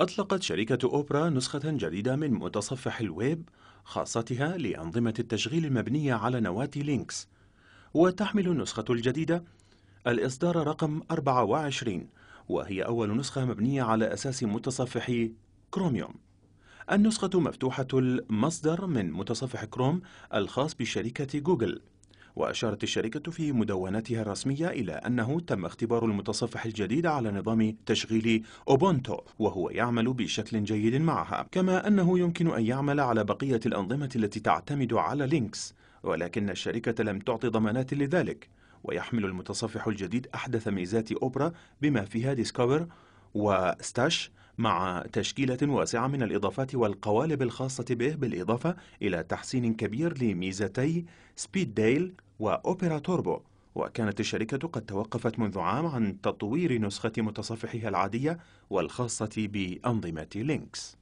أطلقت شركة أوبرا نسخة جديدة من متصفح الويب خاصتها لأنظمة التشغيل المبنية على نواة لينكس وتحمل النسخة الجديدة الإصدار رقم 24 وهي أول نسخة مبنية على أساس متصفح كروميوم النسخة مفتوحة المصدر من متصفح كروم الخاص بشركة جوجل وأشارت الشركة في مدونتها الرسمية إلى أنه تم اختبار المتصفح الجديد على نظام تشغيل أوبونتو وهو يعمل بشكل جيد معها كما أنه يمكن أن يعمل على بقية الأنظمة التي تعتمد على لينكس ولكن الشركة لم تعطي ضمانات لذلك ويحمل المتصفح الجديد أحدث ميزات أوبرا بما فيها ديسكفر وستاش مع تشكيلة واسعة من الإضافات والقوالب الخاصة به بالإضافة إلى تحسين كبير لميزتي سبيد ديل وأوبرا توربو وكانت الشركة قد توقفت منذ عام عن تطوير نسخة متصفحها العادية والخاصة بأنظمة لينكس